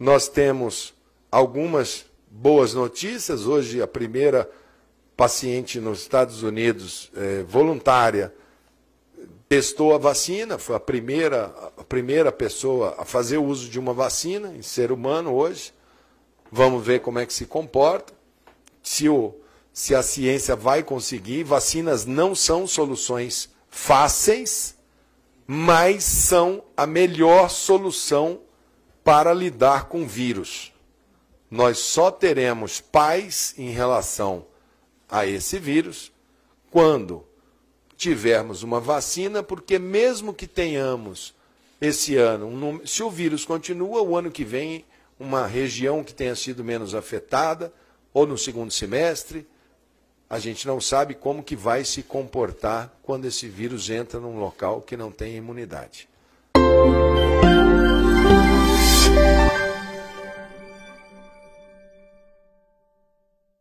Nós temos algumas boas notícias. Hoje, a primeira paciente nos Estados Unidos, é, voluntária, testou a vacina, foi a primeira, a primeira pessoa a fazer uso de uma vacina em ser humano hoje. Vamos ver como é que se comporta, se, o, se a ciência vai conseguir. Vacinas não são soluções fáceis, mas são a melhor solução para lidar com vírus. Nós só teremos paz em relação a esse vírus quando tivermos uma vacina, porque mesmo que tenhamos esse ano, se o vírus continua, o ano que vem, uma região que tenha sido menos afetada, ou no segundo semestre, a gente não sabe como que vai se comportar quando esse vírus entra num local que não tem imunidade.